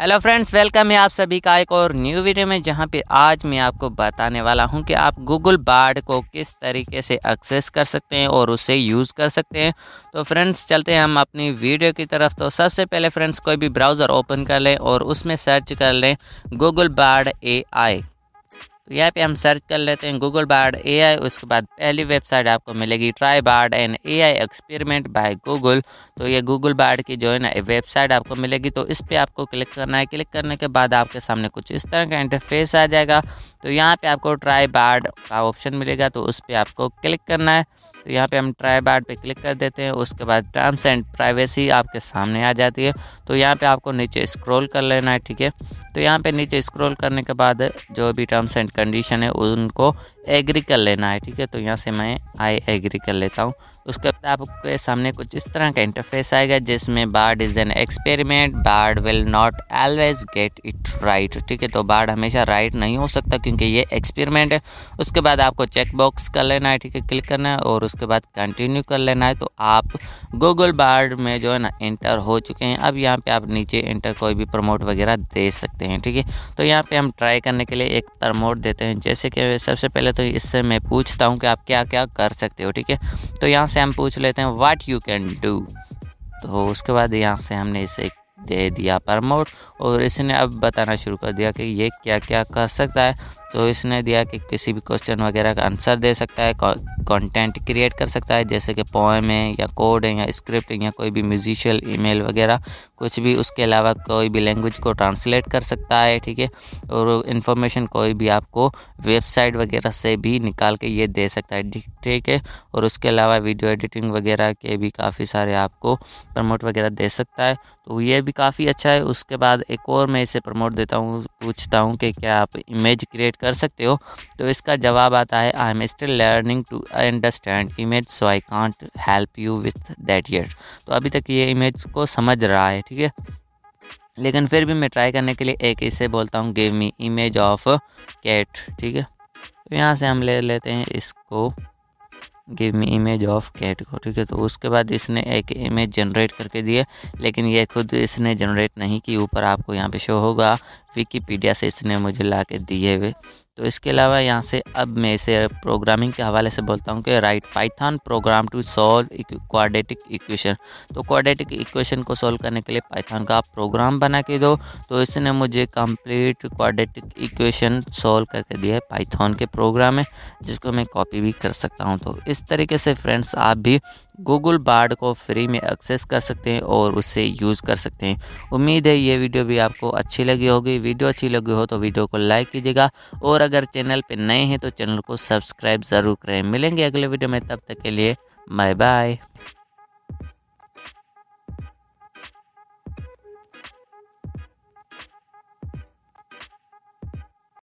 hello friends welcome है आप सभी का एक और न्यू वीडियो में जहां पे आज मैं आपको बताने वाला हूं कि आप गूगल बार्ड को किस तरीके से एक्सेस कर सकते हैं और उसे यूज़ कर सकते हैं तो फ्रेंड्स चलते हैं हम अपनी वीडियो की तरफ तो सबसे पहले फ्रेंड्स कोई भी ब्राउज़र ओपन कर लें और उसमें सर्च कर लें गूगल बार्ड ए तो यहाँ पे हम सर्च कर लेते हैं गूगल बार्ड ए उसके बाद पहली वेबसाइट आपको मिलेगी try Bard and A I experiment by Google तो ये गूगल बार्ड की जो है ना वेबसाइट आपको मिलेगी तो इस पर आपको क्लिक करना है क्लिक करने के बाद आपके सामने कुछ इस तरह का इंटरफेस आ जाएगा तो यहाँ पर आपको ट्राई बार्ड का ऑप्शन मिलेगा तो उस पर आपको क्लिक करना है तो यहाँ पे हम ट्राई बैट पे क्लिक कर देते हैं उसके बाद टर्म्स एंड प्राइवेसी आपके सामने आ जाती है तो यहाँ पे आपको नीचे स्क्रॉल कर लेना है ठीक है तो यहाँ पे नीचे स्क्रॉल करने के बाद जो भी टर्म्स एंड कंडीशन है उनको एग्री कर लेना है ठीक है तो यहाँ से मैं आई एग्री कर लेता हूँ उसके बाद आपके सामने कुछ इस तरह का इंटरफेस आएगा जिसमें Bard is an experiment Bard will not always get it right ठीक है तो बार्ड हमेशा राइट नहीं हो सकता क्योंकि ये एक्सपेरिमेंट है उसके बाद आपको चेक बॉक्स कर लेना है ठीक है क्लिक करना है और उसके बाद कंटिन्यू कर लेना है तो आप गूगल बार्ड में जो है ना इंटर हो चुके हैं अब यहाँ पर आप नीचे इंटर कोई भी प्रमोट वगैरह दे सकते हैं ठीक है तो यहाँ पर हम ट्राई करने के लिए एक प्रमोट देते हैं जैसे कि सबसे पहले तो तो इससे मैं पूछता हूँ कि आप क्या क्या कर सकते हो ठीक है तो यहाँ से हम पूछ लेते हैं वाट यू कैन डू तो उसके बाद यहाँ से हमने इसे दे दिया प्रमोट और इसने अब बताना शुरू कर दिया कि ये क्या क्या कर सकता है तो इसने दिया कि किसी भी क्वेश्चन वगैरह का आंसर दे सकता है कंटेंट क्रिएट कर सकता है जैसे कि पोएम है या कोड है या स्क्रिप्ट है या कोई भी म्यूजिशियल ईमेल वगैरह कुछ भी उसके अलावा कोई भी लैंग्वेज को ट्रांसलेट कर सकता है ठीक है और इन्फॉर्मेशन कोई भी आपको वेबसाइट वगैरह से भी निकाल के ये दे सकता है ठीक है और उसके अलावा वीडियो एडिटिंग वगैरह के भी काफ़ी सारे आपको प्रमोट वगैरह दे सकता है तो ये भी काफ़ी अच्छा है उसके बाद एक और मैं इसे प्रमोट देता हूँ पूछता हूँ कि क्या आप इमेज क्रिएट कर सकते हो तो इसका जवाब आता है I am still learning to understand image so I can't help you with that यर तो अभी तक ये इमेज को समझ रहा है ठीक है लेकिन फिर भी मैं ट्राई करने के लिए एक इसे बोलता हूँ gave me image of cat ठीक है तो यहाँ से हम ले लेते हैं इसको give me image of cat को ठीक है तो उसके बाद इसने एक इमेज जनरेट करके दिया लेकिन ये खुद इसने जनरेट नहीं की ऊपर आपको यहाँ पे शो होगा विकीपीडिया से इसने मुझे ला के दिए हुए तो इसके अलावा यहाँ से अब मैं इसे प्रोग्रामिंग के हवाले से बोलता हूँ कि write Python program to solve quadratic equation तो क्वाडेटिक इक्वेशन को सॉल्व करने के लिए पाइथन का आप प्रोग्राम बना के दो तो इसने मुझे कंप्लीट क्वाडेटिक इक्वेशन सॉल्व करके दिया है पाइथन के प्रोग्राम में जिसको मैं कॉपी भी कर सकता हूँ तो इस तरीके से फ्रेंड्स आप भी गूगल बार्ड को फ्री में एक्सेस कर सकते हैं और उससे यूज़ कर सकते हैं उम्मीद है ये वीडियो भी आपको अच्छी लगी होगी वीडियो अच्छी लगी हो तो वीडियो को लाइक कीजिएगा और अगर चैनल पर नए हैं तो चैनल को सब्सक्राइब ज़रूर करें मिलेंगे अगले वीडियो में तब तक के लिए बाय बाय